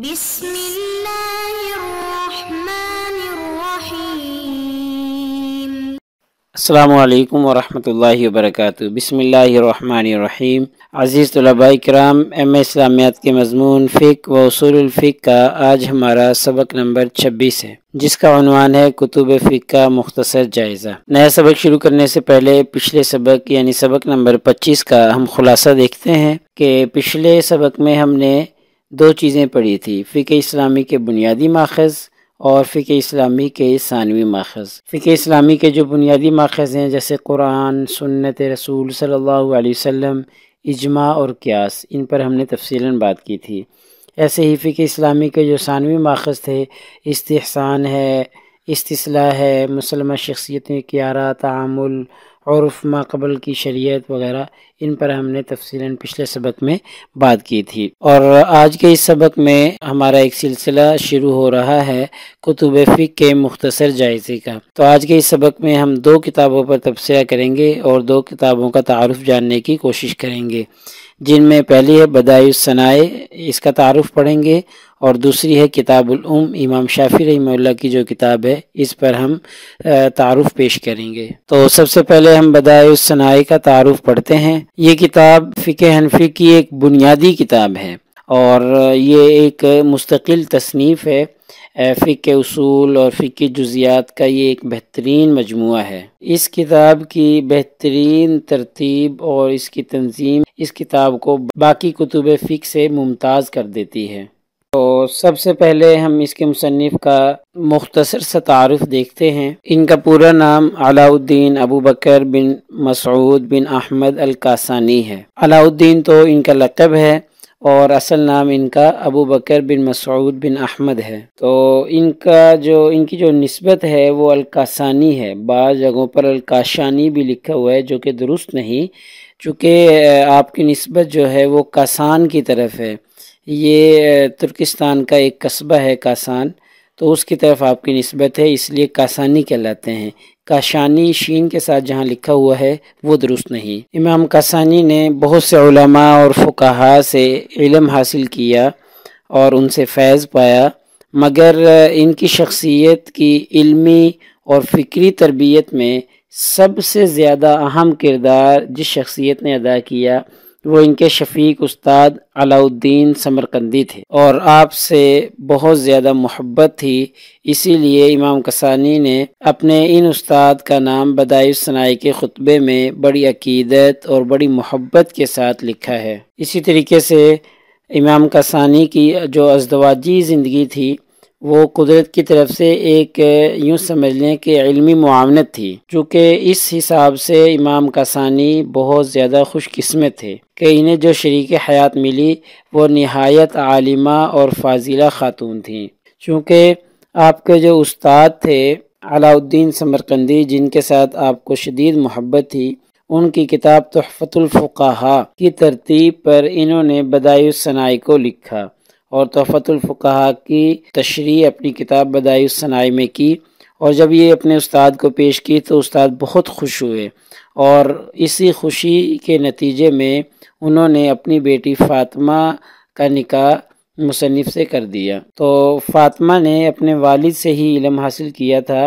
بسم اللہ الرحمن الرحیم السلام علیکم ورحمت اللہ وبرکاتہ بسم اللہ الرحمن الرحیم عزیز ایم اسلامیات کے مضمون فقہ و اصول الفق کا آج ہمارا سبق نمبر چھبیس ہے جس کا عنوان ہے کتب فقہ کا مختصر جائزہ نیا سبق شروع کرنے سے پہلے پچھلے سبق یعنی سبق نمبر پچیس کا ہم خلاصہ دیکھتے ہیں کہ پچھلے سبق میں ہم نے دو چیزیں پڑھی تھی فقہ اسلامی کے بنیادی ماخذ اور فقہ اسلامی کے ثانوی ماخذ فقہ اسلامی کے جو بنیادی ماخذ ہیں جیسے قرآن سنت رسول صلی اللہ علیہ وسلم اجماع اور قیاس ان پر ہم نے تفصیل بات کی تھی ایسے ہی فقہ اسلامی کے جو ثانوی ماخذ تھے استحسان ہے استصلاح ہے مسلمہ شخصیت کیارہ تعامل عرف ما قبل کی شریعت وغیرہ ان پر ہم نے تفصیل پچھلے سبق میں بات کی تھی اور آج کے اس سبق میں ہمارا ایک سلسلہ شروع ہو رہا ہے کتب فک کے مختصر جائزے کا تو آج کے اس سبق میں ہم دو کتابوں پر تبصرہ کریں گے اور دو کتابوں کا تعارف جاننے کی کوشش کریں گے جن میں پہلی ہے بدائی السنائے اس کا تعارف پڑھیں گے اور دوسری ہے کتاب العم امام شافی رحمہ اللہ کی جو کتاب ہے اس پر ہم تعارف پیش کریں گے تو سب سے پہلے ہم بدائے السنائے کا تعارف پڑھتے ہیں یہ کتاب فقہ حنفی کی ایک بنیادی کتاب ہے اور یہ ایک مستقل تصنیف ہے فقہ اصول اور فقہ جزیات کا یہ ایک بہترین مجموعہ ہے اس کتاب کی بہترین ترتیب اور اس کی تنظیم اس کتاب کو باقی کتب فقہ سے ممتاز کر دیتی ہے تو سب سے پہلے ہم اس کے مصنف کا مختصر سا تعارف دیکھتے ہیں ان کا پورا نام علاء الدین ابو بکر بن مسعود بن احمد القاسانی ہے علاء الدین تو ان کا لقب ہے اور اصل نام ان کا ابو بکر بن مسعود بن احمد ہے تو ان کا جو ان کی جو نسبت ہے وہ القاسانی ہے بعض جگہوں پر القاشانی بھی لکھا ہوا ہے جو کہ درست نہیں چونکہ آپ کی نسبت جو ہے وہ کاسان کی طرف ہے یہ ترکستان کا ایک قصبہ ہے کاسان تو اس کی طرف آپ کی نسبت ہے اس لیے کاسانی کہلاتے ہیں کاشانی شین کے ساتھ جہاں لکھا ہوا ہے وہ درست نہیں امام کاسانی نے بہت سے علماء اور فقہا سے علم حاصل کیا اور ان سے فیض پایا مگر ان کی شخصیت کی علمی اور فکری تربیت میں سب سے زیادہ اہم کردار جس شخصیت نے ادا کیا وہ ان کے شفیق استاد علاء الدین سمرکندی تھے اور آپ سے بہت زیادہ محبت تھی اسی لیے امام کسانی نے اپنے ان استاد کا نام بدائی ثنا کے خطبے میں بڑی عقیدت اور بڑی محبت کے ساتھ لکھا ہے اسی طریقے سے امام کسانی کی جو ازدواجی زندگی تھی وہ قدرت کی طرف سے ایک یوں سمجھ لیں کہ علمی معاونت تھی چونکہ اس حساب سے امام کسانی بہت زیادہ خوش قسمت تھے کہ انہیں جو شریک حیات ملی وہ نہایت عالمہ اور فاضلہ خاتون تھیں چونکہ آپ کے جو استاد تھے علاء الدین سمرقندی جن کے ساتھ آپ کو شدید محبت تھی ان کی کتاب تحفت الفقہ کی ترتیب پر انہوں نے بدائی الصنع کو لکھا اور تحفت الفقہ کی تشریح اپنی کتاب بدائی الصنع میں کی اور جب یہ اپنے استاد کو پیش کی تو استاد بہت خوش ہوئے اور اسی خوشی کے نتیجے میں انہوں نے اپنی بیٹی فاطمہ کا نکاح مصنف سے کر دیا تو فاطمہ نے اپنے والد سے ہی علم حاصل کیا تھا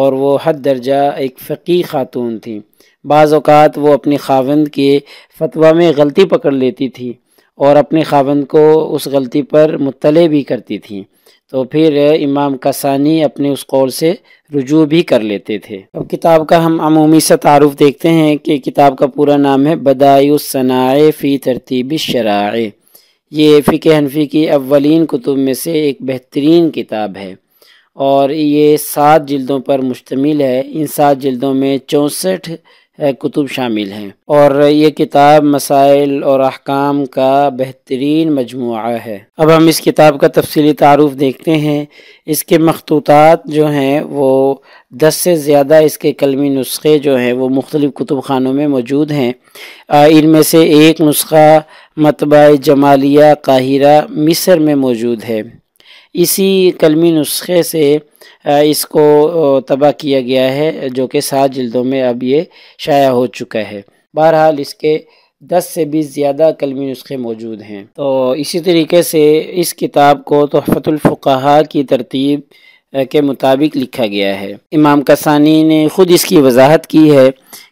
اور وہ حد درجہ ایک فقی خاتون تھیں بعض اوقات وہ اپنی خاوند کے فتوہ میں غلطی پکڑ لیتی تھی اور اپنی خوابند کو اس غلطی پر مطلع بھی کرتی تھیں تو پھر امام کسانی اپنے اس قول سے رجوع بھی کر لیتے تھے اب کتاب کا ہم عمومی سا تعارف دیکھتے ہیں کہ کتاب کا پورا نام ہے بدائی الصنا فی ترتیب شرائع یہ فقہ حنفی کی اولین کتب میں سے ایک بہترین کتاب ہے اور یہ سات جلدوں پر مشتمل ہے ان سات جلدوں میں چونسٹھ کتب شامل ہیں اور یہ کتاب مسائل اور احکام کا بہترین مجموعہ ہے اب ہم اس کتاب کا تفصیلی تعارف دیکھتے ہیں اس کے مخطوطات جو ہیں وہ دس سے زیادہ اس کے کلمی نسخے جو ہیں وہ مختلف کتب خانوں میں موجود ہیں ان میں سے ایک نسخہ مطبع جمالیہ قاہرہ مصر میں موجود ہے اسی کلمی نسخے سے اس کو تباہ کیا گیا ہے جو کہ سات جلدوں میں اب یہ شائع ہو چکا ہے بہرحال اس کے دس سے بھی زیادہ کلمی نسخے موجود ہیں تو اسی طریقے سے اس کتاب کو تحفت الفقار کی ترتیب کے مطابق لکھا گیا ہے امام کسانی نے خود اس کی وضاحت کی ہے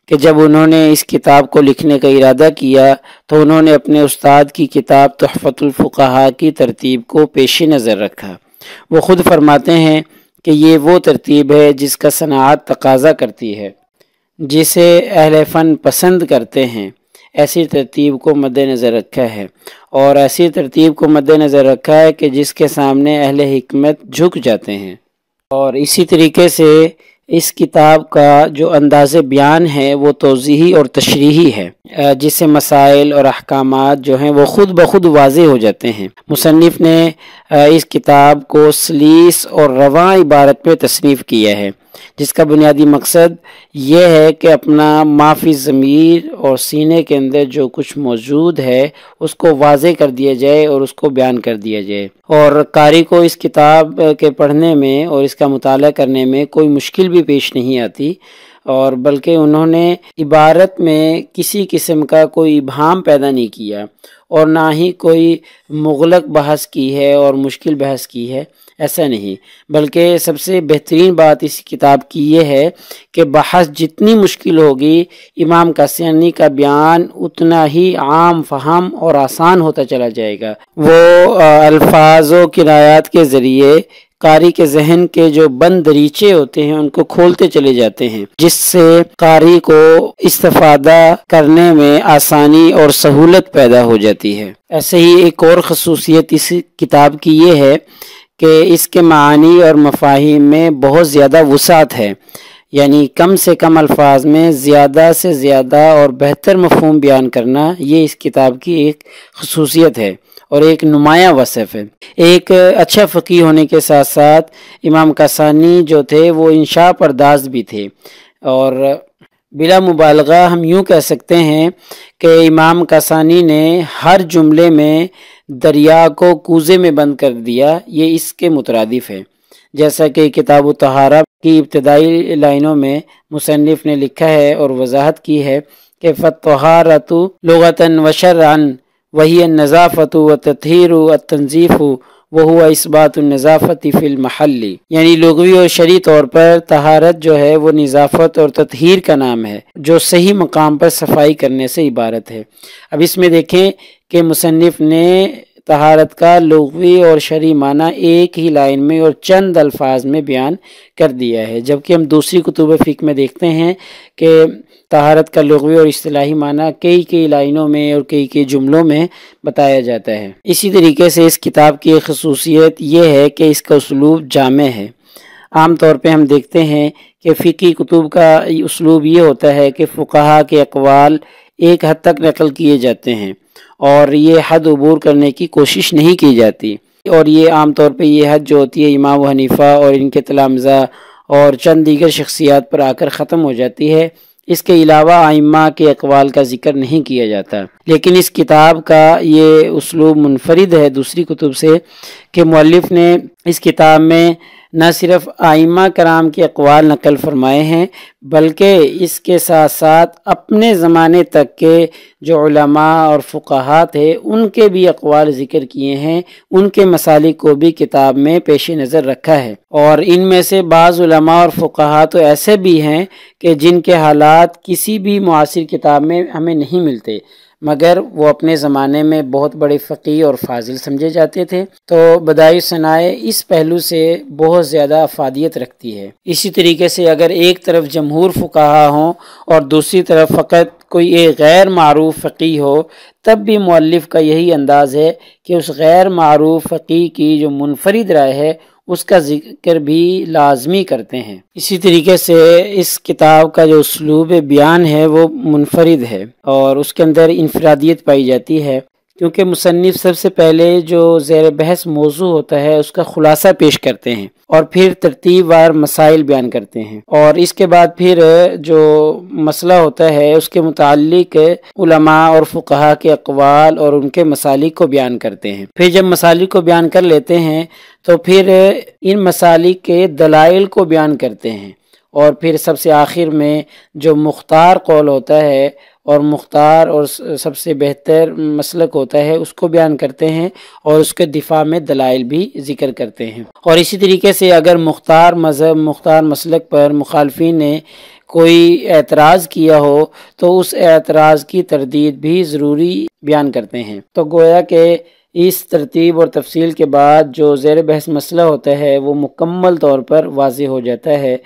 کہ جب انہوں نے اس کتاب کو لکھنے کا ارادہ کیا تو انہوں نے اپنے استاد کی کتاب تحفت الفقہ کی ترتیب کو پیش نظر رکھا وہ خود فرماتے ہیں کہ یہ وہ ترتیب ہے جس کا صنعت تقاضا کرتی ہے جسے اہل فن پسند کرتے ہیں ایسی ترتیب کو مد نظر رکھا ہے اور ایسی ترتیب کو مد نظر رکھا ہے کہ جس کے سامنے اہل حکمت جھک جاتے ہیں اور اسی طریقے سے اس کتاب کا جو انداز بیان ہے وہ توضیحی اور تشریحی ہے جس سے مسائل اور احکامات جو ہیں وہ خود بخود واضح ہو جاتے ہیں مصنف نے اس کتاب کو سلیس اور رواں عبارت میں تصنیف کیا ہے جس کا بنیادی مقصد یہ ہے کہ اپنا معافی ضمیر اور سینے کے اندر جو کچھ موجود ہے اس کو واضح کر دیا جائے اور اس کو بیان کر دیا جائے اور قاری کو اس کتاب کے پڑھنے میں اور اس کا مطالعہ کرنے میں کوئی مشکل بھی پیش نہیں آتی اور بلکہ انہوں نے عبارت میں کسی قسم کا کوئی ابہام پیدا نہیں کیا اور نہ ہی کوئی مغلق بحث کی ہے اور مشکل بحث کی ہے ایسا نہیں بلکہ سب سے بہترین بات اس کتاب کی یہ ہے کہ بحث جتنی مشکل ہوگی امام قاسیانی کا بیان اتنا ہی عام فہم اور آسان ہوتا چلا جائے گا وہ الفاظ و کنایات کے ذریعے قاری کے ذہن کے جو بند ریچے ہوتے ہیں ان کو کھولتے چلے جاتے ہیں جس سے قاری کو استفادہ کرنے میں آسانی اور سہولت پیدا ہو جاتی ہے ایسے ہی ایک اور خصوصیت اس کتاب کی یہ ہے کہ اس کے معانی اور مفاہی میں بہت زیادہ وسعت ہے یعنی کم سے کم الفاظ میں زیادہ سے زیادہ اور بہتر مفہوم بیان کرنا یہ اس کتاب کی ایک خصوصیت ہے اور ایک نمایاں وصف ہے ایک اچھا فقی ہونے کے ساتھ ساتھ امام کسانی جو تھے وہ انشاء پرداز بھی تھے اور بلا مبالغہ ہم یوں کہہ سکتے ہیں کہ امام کسانی نے ہر جملے میں دریا کو کوزے میں بند کر دیا یہ اس کے مترادف ہے جیسا کہ کتاب و تہارہ کی ابتدائی لائنوں میں مصنف نے لکھا ہے اور وضاحت کی ہے کہ فتوحت لغتاً وشرعن وہی النظافت و تطہیر و تنظیف ہو وہ ہوا اس بات النظافتی فی المحلی یعنی لغوی اور شرعی طور پر تہارت جو ہے وہ نظافت اور تطہیر کا نام ہے جو صحیح مقام پر صفائی کرنے سے عبارت ہے اب اس میں دیکھیں کہ مصنف نے تہارت کا لغوی اور شرعی معنی ایک ہی لائن میں اور چند الفاظ میں بیان کر دیا ہے جبکہ ہم دوسری کتب فقہ فکر میں دیکھتے ہیں کہ طہارت کا لغوی اور اصطلاحی معنی کئی کئی لائنوں میں اور کئی کئی جملوں میں بتایا جاتا ہے اسی طریقے سے اس کتاب کی ایک خصوصیت یہ ہے کہ اس کا اسلوب جامع ہے عام طور پہ ہم دیکھتے ہیں کہ فقی کتب کا اسلوب یہ ہوتا ہے کہ فقہا کے اقوال ایک حد تک نقل کیے جاتے ہیں اور یہ حد عبور کرنے کی کوشش نہیں کی جاتی اور یہ عام طور پہ یہ حد جو ہوتی ہے امام و حنیفہ اور ان کے تلامزہ اور چند دیگر شخصیات پر آ کر ختم ہو جاتی ہے اس کے علاوہ آئمہ کے اقوال کا ذکر نہیں کیا جاتا لیکن اس کتاب کا یہ اسلوب منفرد ہے دوسری کتب سے کہ مولف نے اس کتاب میں نہ صرف آئمہ کرام کے اقوال نقل فرمائے ہیں بلکہ اس کے ساتھ ساتھ اپنے زمانے تک کے جو علماء اور فقہات ہیں ان کے بھی اقوال ذکر کیے ہیں ان کے مسالے کو بھی کتاب میں پیش نظر رکھا ہے اور ان میں سے بعض علماء اور تو ایسے بھی ہیں کہ جن کے حالات کسی بھی معاصر کتاب میں ہمیں نہیں ملتے مگر وہ اپنے زمانے میں بہت بڑے فقی اور فاضل سمجھے جاتے تھے تو بدائی سنائے اس پہلو سے بہت زیادہ افادیت رکھتی ہے اسی طریقے سے اگر ایک طرف جمہور فقہا ہوں اور دوسری طرف فقط کوئی ایک غیر معروف فقی ہو تب بھی مؤلف کا یہی انداز ہے کہ اس غیر معروف فقی کی جو منفرد رائے ہے اس کا ذکر بھی لازمی کرتے ہیں اسی طریقے سے اس کتاب کا جو اسلوب بیان ہے وہ منفرد ہے اور اس کے اندر انفرادیت پائی جاتی ہے کیونکہ مصنف سب سے پہلے جو زیر بحث موضوع ہوتا ہے اس کا خلاصہ پیش کرتے ہیں اور پھر ترتیب وار مسائل بیان کرتے ہیں اور اس کے بعد پھر جو مسئلہ ہوتا ہے اس کے متعلق علماء اور فقہا کے اقوال اور ان کے مسالک کو بیان کرتے ہیں پھر جب مسالک کو بیان کر لیتے ہیں تو پھر ان مسالک کے دلائل کو بیان کرتے ہیں اور پھر سب سے آخر میں جو مختار قول ہوتا ہے اور مختار اور سب سے بہتر مسلک ہوتا ہے اس کو بیان کرتے ہیں اور اس کے دفاع میں دلائل بھی ذکر کرتے ہیں اور اسی طریقے سے اگر مختار مذہب مختار مسلک پر مخالفین نے کوئی اعتراض کیا ہو تو اس اعتراض کی تردید بھی ضروری بیان کرتے ہیں تو گویا کہ اس ترتیب اور تفصیل کے بعد جو زیر بحث مسئلہ ہوتا ہے وہ مکمل طور پر واضح ہو جاتا ہے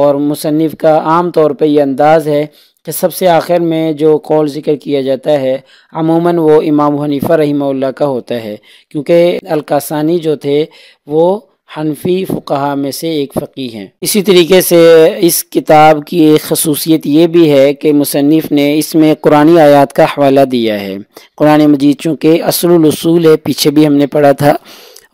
اور مصنف کا عام طور پہ یہ انداز ہے کہ سب سے آخر میں جو قول ذکر کیا جاتا ہے عموماً وہ امام حنیفہ رحمہ اللہ کا ہوتا ہے کیونکہ القاسانی جو تھے وہ حنفی فقہ میں سے ایک فقی ہیں اسی طریقے سے اس کتاب کی ایک خصوصیت یہ بھی ہے کہ مصنف نے اس میں قرآن آیات کا حوالہ دیا ہے قرآن مجید چونکہ اصل الاصول ہے پیچھے بھی ہم نے پڑھا تھا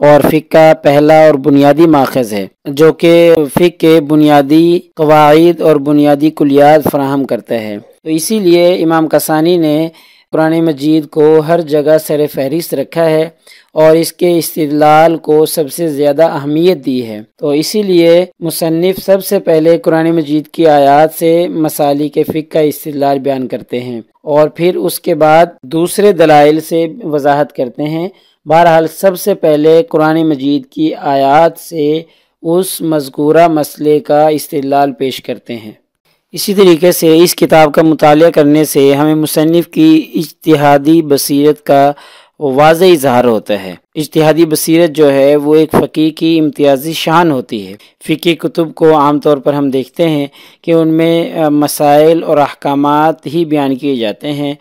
اور کا پہلا اور بنیادی ماخذ ہے جو کہ فک کے بنیادی قواعد اور بنیادی کلیات فراہم کرتا ہے تو اسی لیے امام کسانی نے قرآن مجید کو ہر جگہ سر فہرست رکھا ہے اور اس کے استدلال کو سب سے زیادہ اہمیت دی ہے تو اسی لیے مصنف سب سے پہلے قرآن مجید کی آیات سے مسالی کے فقہ کا استدلال بیان کرتے ہیں اور پھر اس کے بعد دوسرے دلائل سے وضاحت کرتے ہیں بہرحال سب سے پہلے قرآن مجید کی آیات سے اس مذکورہ مسئلے کا استعلال پیش کرتے ہیں اسی طریقے سے اس کتاب کا مطالعہ کرنے سے ہمیں مصنف کی اجتہادی بصیرت کا واضح اظہار ہوتا ہے اجتہادی بصیرت جو ہے وہ ایک فقی کی امتیازی شان ہوتی ہے فقی کتب کو عام طور پر ہم دیکھتے ہیں کہ ان میں مسائل اور احکامات ہی بیان کیے جاتے ہیں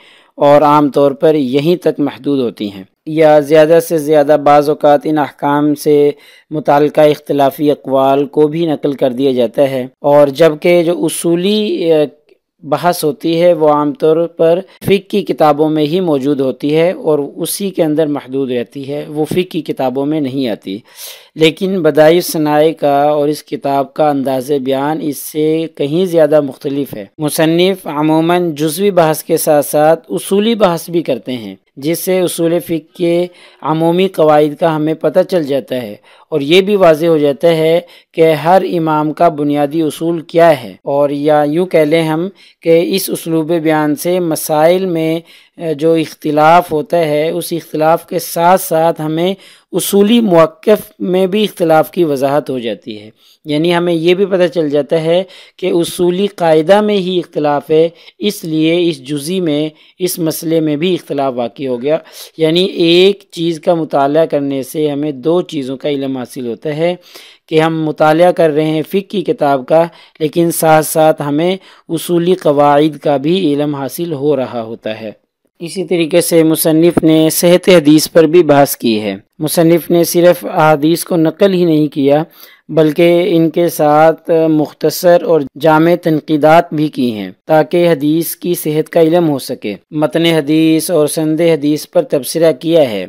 اور عام طور پر یہیں تک محدود ہوتی ہیں یا زیادہ سے زیادہ بعض اوقات ان احکام سے متعلقہ اختلافی اقوال کو بھی نقل کر دیا جاتا ہے اور جبکہ جو اصولی بحث ہوتی ہے وہ عام طور پر فق کی کتابوں میں ہی موجود ہوتی ہے اور اسی کے اندر محدود رہتی ہے وہ فق کی کتابوں میں نہیں آتی لیکن بدائی سنائے کا اور اس کتاب کا انداز بیان اس سے کہیں زیادہ مختلف ہے مصنف عموماً جزوی بحث کے ساتھ ساتھ اصولی بحث بھی کرتے ہیں جس سے اصول فکر کے عمومی قواعد کا ہمیں پتہ چل جاتا ہے اور یہ بھی واضح ہو جاتا ہے کہ ہر امام کا بنیادی اصول کیا ہے اور یا یوں کہہ لیں ہم کہ اس اسلوب بیان سے مسائل میں جو اختلاف ہوتا ہے اس اختلاف کے ساتھ ساتھ ہمیں اصولی موقف میں بھی اختلاف کی وضاحت ہو جاتی ہے یعنی ہمیں یہ بھی پتہ چل جاتا ہے کہ اصولی قاعدہ میں ہی اختلاف ہے اس لیے اس جزی میں اس مسئلے میں بھی اختلاف واقع ہو گیا یعنی ایک چیز کا مطالعہ کرنے سے ہمیں دو چیزوں کا علم حاصل ہوتا ہے کہ ہم مطالعہ کر رہے ہیں فک کی کتاب کا لیکن ساتھ ساتھ ہمیں اصولی قواعد کا بھی علم حاصل ہو رہا ہوتا ہے اسی طریقے سے مصنف نے صحت حدیث پر بھی بحث کی ہے مصنف نے صرف احادیث کو نقل ہی نہیں کیا بلکہ ان کے ساتھ مختصر اور جامع تنقیدات بھی کی ہیں تاکہ حدیث کی صحت کا علم ہو سکے متن حدیث اور سند حدیث پر تبصرہ کیا ہے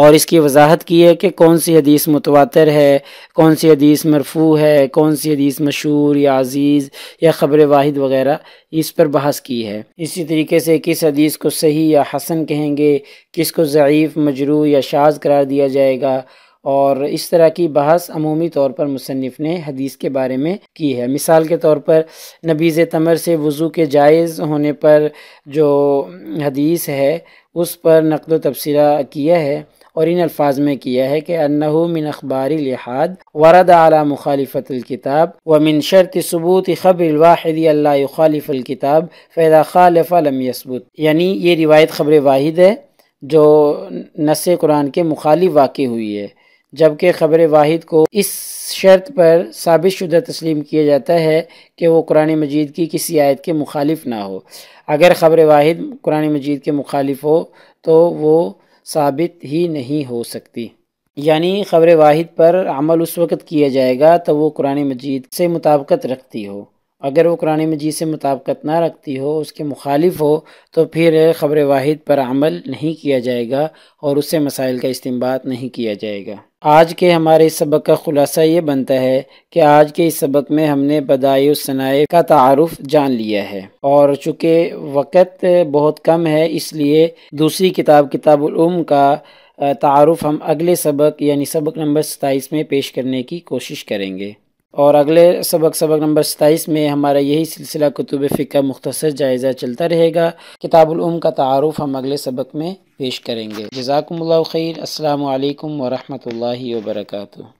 اور اس کی وضاحت کی ہے کہ کون سی حدیث متواتر ہے کون سی حدیث مرفوع ہے کون سی حدیث مشہور یا عزیز یا خبر واحد وغیرہ اس پر بحث کی ہے اسی طریقے سے کس حدیث کو صحیح یا حسن کہیں گے کس کو ضعیف مجروع یا شاز قرار دیا جائے گا اور اس طرح کی بحث عمومی طور پر مصنف نے حدیث کے بارے میں کی ہے مثال کے طور پر نبیز تمر سے وضو کے جائز ہونے پر جو حدیث ہے اس پر نقد و تبصرہ کیا ہے اور ان الفاظ میں کیا ہے کہ انہو من لحاد ورد اعلیٰ مخالفت الکتاب و شرط ثبوت خبر الواحد اللہ خالف الکتاب فضا خالف لم یثبت یعنی یہ روایت خبر واحد ہے جو نس قرآن کے مخالف واقع ہوئی ہے جبکہ خبر واحد کو اس شرط پر ثابت شدہ تسلیم کیا جاتا ہے کہ وہ قرآن مجید کی کسی آیت کے مخالف نہ ہو اگر خبر واحد قرآن مجید کے مخالف ہو تو وہ ثابت ہی نہیں ہو سکتی یعنی خبر واحد پر عمل اس وقت کیا جائے گا تو وہ قرآن مجید سے مطابقت رکھتی ہو اگر وہ قرآن مجید سے مطابقت نہ رکھتی ہو اس کے مخالف ہو تو پھر خبر واحد پر عمل نہیں کیا جائے گا اور اس سے مسائل کا استعمال نہیں کیا جائے گا آج کے ہمارے اس سبق کا خلاصہ یہ بنتا ہے کہ آج کے اس سبق میں ہم نے بدائی وصنع کا تعارف جان لیا ہے اور چونکہ وقت بہت کم ہے اس لیے دوسری کتاب کتاب العم کا تعارف ہم اگلے سبق یعنی سبق نمبر ستائیس میں پیش کرنے کی کوشش کریں گے اور اگلے سبق سبق نمبر ستائیس میں ہمارا یہی سلسلہ کتب فقہ مختصر جائزہ چلتا رہے گا کتاب العم کا تعارف ہم اگلے سبق میں پیش کریں گے جزاکم اللہ خیر السلام علیکم ورحمۃ اللہ وبرکاتہ